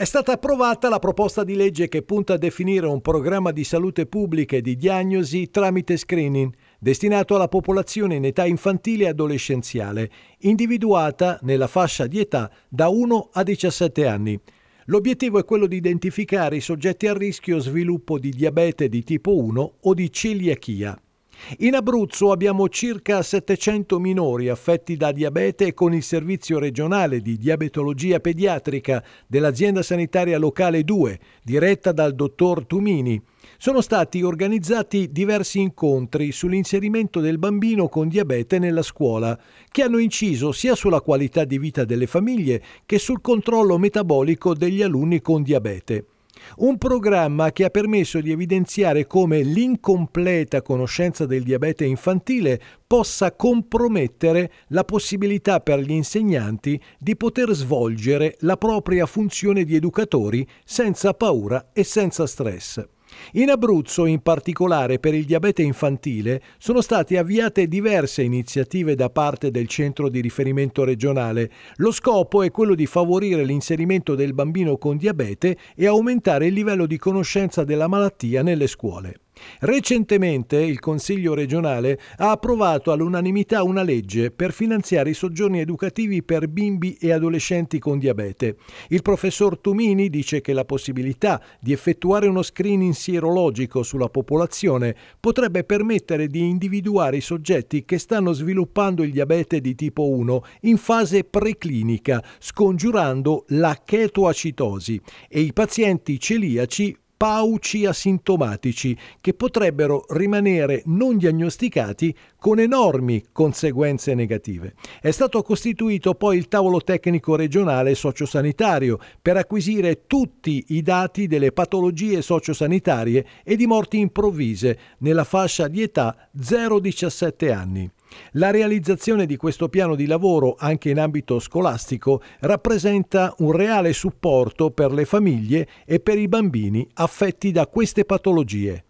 È stata approvata la proposta di legge che punta a definire un programma di salute pubblica e di diagnosi tramite screening, destinato alla popolazione in età infantile e adolescenziale, individuata nella fascia di età da 1 a 17 anni. L'obiettivo è quello di identificare i soggetti a rischio sviluppo di diabete di tipo 1 o di celiachia. In Abruzzo abbiamo circa 700 minori affetti da diabete e con il servizio regionale di diabetologia pediatrica dell'azienda sanitaria locale 2, diretta dal dottor Tumini. Sono stati organizzati diversi incontri sull'inserimento del bambino con diabete nella scuola, che hanno inciso sia sulla qualità di vita delle famiglie che sul controllo metabolico degli alunni con diabete. Un programma che ha permesso di evidenziare come l'incompleta conoscenza del diabete infantile possa compromettere la possibilità per gli insegnanti di poter svolgere la propria funzione di educatori senza paura e senza stress. In Abruzzo, in particolare per il diabete infantile, sono state avviate diverse iniziative da parte del centro di riferimento regionale. Lo scopo è quello di favorire l'inserimento del bambino con diabete e aumentare il livello di conoscenza della malattia nelle scuole. Recentemente il Consiglio regionale ha approvato all'unanimità una legge per finanziare i soggiorni educativi per bimbi e adolescenti con diabete. Il professor Tumini dice che la possibilità di effettuare uno screening sierologico sulla popolazione potrebbe permettere di individuare i soggetti che stanno sviluppando il diabete di tipo 1 in fase preclinica, scongiurando la chetoacitosi e i pazienti celiaci pauci asintomatici che potrebbero rimanere non diagnosticati con enormi conseguenze negative. È stato costituito poi il tavolo tecnico regionale sociosanitario per acquisire tutti i dati delle patologie sociosanitarie e di morti improvvise nella fascia di età 0-17 anni. La realizzazione di questo piano di lavoro anche in ambito scolastico rappresenta un reale supporto per le famiglie e per i bambini affetti da queste patologie.